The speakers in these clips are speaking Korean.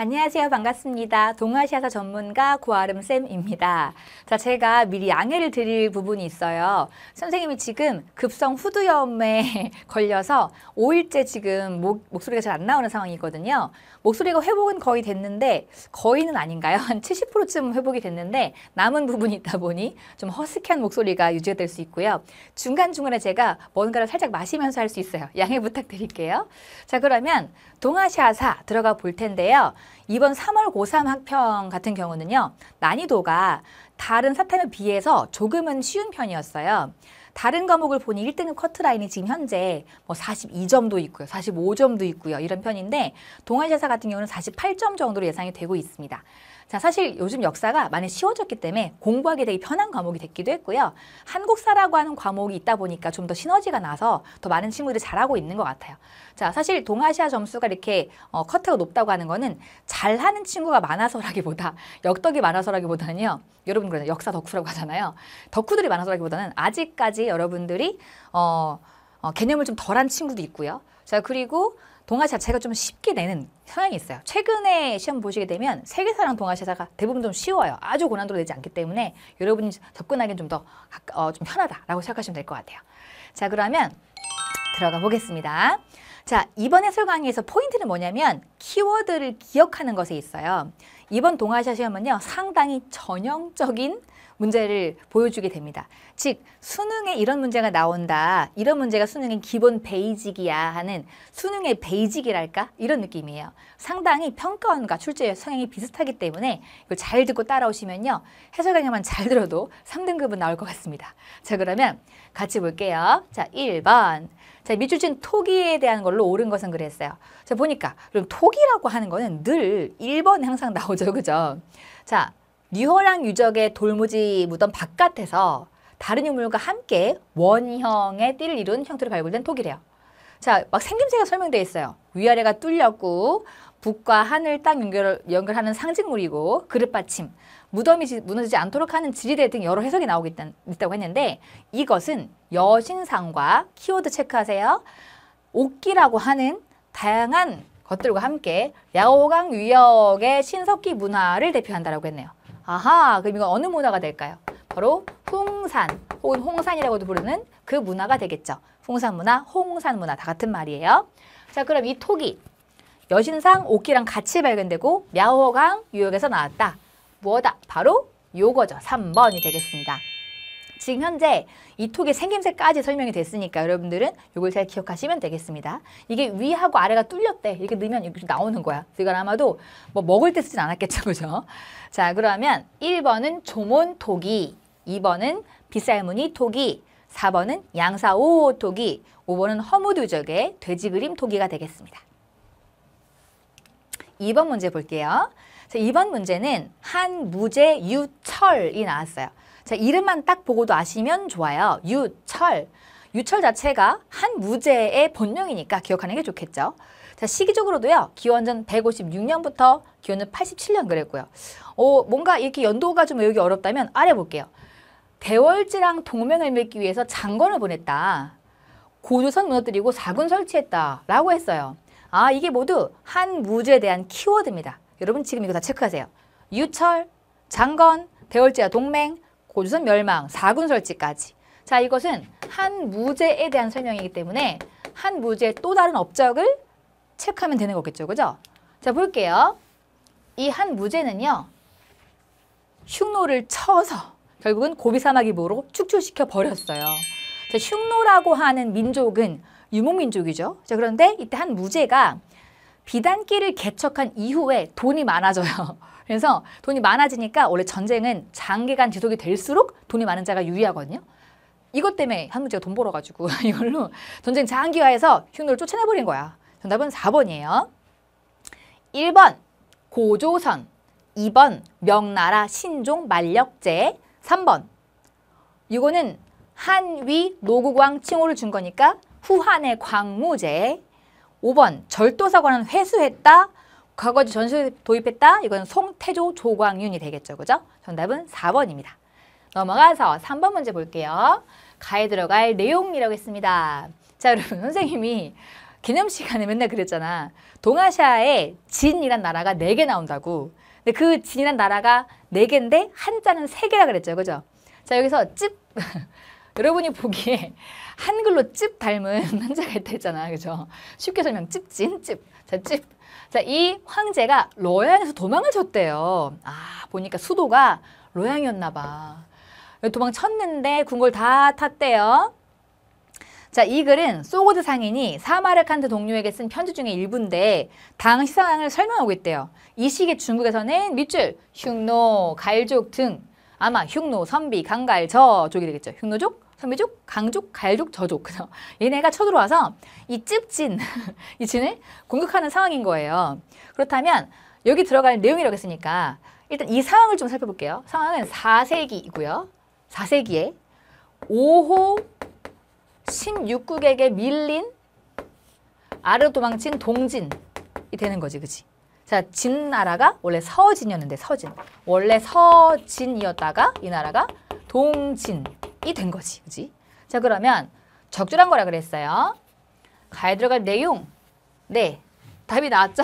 안녕하세요. 반갑습니다. 동아시아사 전문가 고아름쌤입니다. 자, 제가 미리 양해를 드릴 부분이 있어요. 선생님이 지금 급성 후두염에 걸려서 5일째 지금 목, 목소리가 잘 안 나오는 상황이거든요. 목소리가 회복은 거의 됐는데 거의는 아닌가요? 한 70%쯤 회복이 됐는데 남은 부분이 있다 보니 좀 허스키한 목소리가 유지가 될수 있고요. 중간중간에 제가 뭔가를 살짝 마시면서 할 수 있어요. 양해 부탁드릴게요. 자, 그러면 동아시아사 들어가 볼 텐데요. 이번 3월 고3 학평 같은 경우는요. 난이도가 다른 사태에 비해서 조금은 쉬운 편이었어요. 다른 과목을 보니 1등급 커트라인이 지금 현재 뭐 42점도 있고요. 45점도 있고요. 이런 편인데 동아시아사 같은 경우는 48점 정도로 예상이 되고 있습니다. 자, 사실 요즘 역사가 많이 쉬워졌기 때문에 공부하기 되게 편한 과목이 됐기도 했고요. 한국사라고 하는 과목이 있다 보니까 좀 더 시너지가 나서 더 많은 친구들이 잘하고 있는 것 같아요. 자, 사실 동아시아 점수가 이렇게 어, 커트가 높다고 하는 거는 잘하는 친구가 많아서라기보다 역덕이 많아서라기보다는요. 여러분 그러잖 역사 덕후라고 하잖아요. 덕후들이 많아서라기보다는 아직까지 여러분들이 어, 어 개념을 좀 덜한 친구도 있고요. 자, 그리고 동아 시아제가좀 쉽게 내는 성향이 있어요. 최근에 시험 보시게 되면 세계사랑 동아시아사가 대부분 좀 쉬워요. 아주 고난도로 되지 않기 때문에 여러분이 접근하기엔 좀더 어, 좀 편하다라고 생각하시면 될 것 같아요. 자 그러면 들어가 보겠습니다. 자 이번 해설 강의에서 포인트는 뭐냐면 키워드를 기억하는 것에 있어요. 이번 동아시아 시험은요 상당히 전형적인 문제를 보여주게 됩니다. 즉 수능에 이런 문제가 나온다. 이런 문제가 수능의 기본 베이직이야 하는 수능의 베이직이랄까? 이런 느낌이에요. 상당히 평가원과 출제 의 성향이 비슷하기 때문에 이걸 잘 듣고 따라오시면요. 해설 강의만 잘 들어도 3등급은 나올 것 같습니다. 자 그러면 같이 볼게요. 자 1번 자, 밑줄 친 토기에 대한 걸로 옳은 것은 그랬어요. 자, 보니까 그럼 토기라고 하는 거는 늘 1번에 항상 나오죠. 그죠? 자, 뉴허랑 유적의 돌무지 무덤 바깥에서 다른 유물과 함께 원형의 띠를 이룬 형태로 발굴된 토기래요. 자, 막 생김새가 설명되어 있어요. 위아래가 뚫렸고 북과 하늘 땅 연결, 연결하는 상징물이고 그릇받침, 무덤이 지, 무너지지 않도록 하는 지리대 등 여러 해석이 나오고 있다, 있다고 했는데 이것은 여신상과 키워드 체크하세요. 옥기라고 하는 다양한 것들과 함께 야오강 유역의 신석기 문화를 대표한다라고 했네요. 아하, 그럼 이건 어느 문화가 될까요? 바로 홍산 혹은 홍산이라고도 부르는 그 문화가 되겠죠. 홍산 문화, 홍산 문화 다 같은 말이에요. 자, 그럼 이 토기 여신상 오키랑 같이 발견되고 야호강 유역에서 나왔다. 뭐다? 바로 요거죠. 삼번이 되겠습니다. 지금 현재 이 톡의 생김새까지 설명이 됐으니까 여러분들은 이걸 잘 기억하시면 되겠습니다. 이게 위하고 아래가 뚫렸대. 이렇게 넣으면 이렇게 나오는 거야. 이건 아마도 뭐 먹을 때 쓰진 않았겠죠. 그죠? 자, 그러면 1번은 조몬 토기, 2번은 빗살무늬 토기, 4번은 양사오 토기, 5번은 허무두적의 돼지 그림 토기가 되겠습니다. 2번 문제 볼게요. 자, 2번 문제는 한무제유철이 나왔어요. 자, 이름만 딱 보고도 아시면 좋아요. 유철. 유철 자체가 한 무제의 본명이니까 기억하는 게 좋겠죠. 자, 시기적으로도요. 기원전 156년부터 기원전 87년 그랬고요. 어, 뭔가 이렇게 연도가 좀 외우기 어렵다면 아래 볼게요. 대월지랑 동맹을 맺기 위해서 장건을 보냈다. 고조선 무너뜨리고 사군 설치했다. 라고 했어요. 아, 이게 모두 한 무제에 대한 키워드입니다. 여러분 지금 이거 다 체크하세요. 유철, 장건, 대월지와 동맹, 고조선 멸망, 사군 설치까지. 자, 이것은 한 무제에 대한 설명이기 때문에 한 무제의 또 다른 업적을 체크하면 되는 거겠죠. 그죠? 자, 볼게요. 이 한 무제는요. 흉노를 쳐서 결국은 고비사막이보로 축출시켜 버렸어요. 자, 흉노라고 하는 민족은 유목민족이죠. 자, 그런데 이때 한 무제가 비단길을 개척한 이후에 돈이 많아져요. 그래서 돈이 많아지니까 원래 전쟁은 장기간 지속이 될수록 돈이 많은 자가 유리하거든요. 이것 때문에 한문제가 돈 벌어가지고 이걸로 전쟁 장기화해서 흉노를 쫓아내버린 거야. 정답은 4번이에요. 1번 고조선 2번 명나라 신종 만력제 3번 이거는 한위 노국왕 칭호를 준 거니까 후한의 광무제 5번 절도사관은 회수했다. 과거지 전수 도입했다. 이건 송태조 조광윤이 되겠죠. 그죠? 정답은 4번입니다. 넘어가서 3번 문제 볼게요. 가에 들어갈 내용이라고 했습니다. 자, 여러분 선생님이 기념 시간에 맨날 그랬잖아. 동아시아에 진이란 나라가 4개 나온다고. 근데 그 진이란 나라가 4개인데 한자는 3개라 그랬죠. 그죠? 자, 여기서 찝 여러분이 보기에 한글로 찝 닮은 환자가 있다 했잖아. 그죠? 쉽게 설명, 찝진, 찝. 자, 찝. 자, 이 황제가 로양에서 도망을 쳤대요. 아, 보니까 수도가 로양이었나 봐. 도망쳤는데 궁궐 다 탔대요. 자, 이 글은 소고드 상인이 사마르칸트 동료에게 쓴 편지 중의 일부인데 당시 상황을 설명하고 있대요. 이 시기 중국에서는 밑줄, 흉노, 갈족 등 아마 흉노, 선비, 강갈, 저쪽이 되겠죠. 흉노족, 선비족, 강족, 갈족, 저족. 그죠? 얘네가 쳐들어와서 이 찝진, 이 진을 공격하는 상황인 거예요. 그렇다면 여기 들어갈 내용이라고 했으니까 일단 이 상황을 좀 살펴볼게요. 상황은 4세기이고요. 4세기에 5호 16국에게 밀린 아르 도망친 동진이 되는 거지, 그치? 자, 진 나라가 원래 서진이었는데 서진. 원래 서진이었다가 이 나라가 동진이 된 거지. 그지? 자, 그러면 적절한 거라 그랬어요. 가에 들어갈 내용. 네. 답이 나왔죠?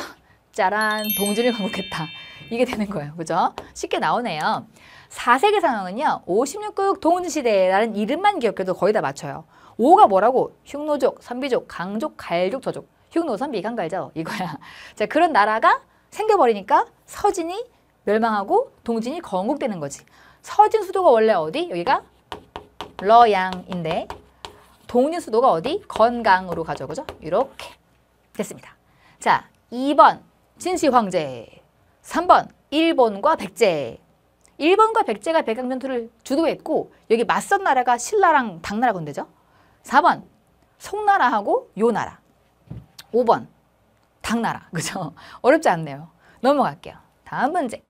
짜란. 동진을 건국했다. 이게 되는 거예요. 그죠? 쉽게 나오네요. 사세계 상황은요. 56국 동원시대라는 이름만 기억해도 거의 다 맞춰요. 5가 뭐라고? 흉노족, 선비족, 강족, 갈족, 저족. 흉노, 선비, 강갈족 이거야. 자, 그런 나라가 생겨버리니까 서진이 멸망하고 동진이 건국되는 거지. 서진 수도가 원래 어디? 여기가 러양인데 동진 수도가 어디? 건강으로 가죠. 그죠? 이렇게 됐습니다. 자, 2번 진시 황제 3번 일본과 백제 일본과 백제가 백악전투를 주도했고 여기 맞선 나라가 신라랑 당나라 군대죠. 4번 송나라하고 요나라 5번 당나라. 그죠? 어렵지 않네요. 넘어갈게요. 다음 문제.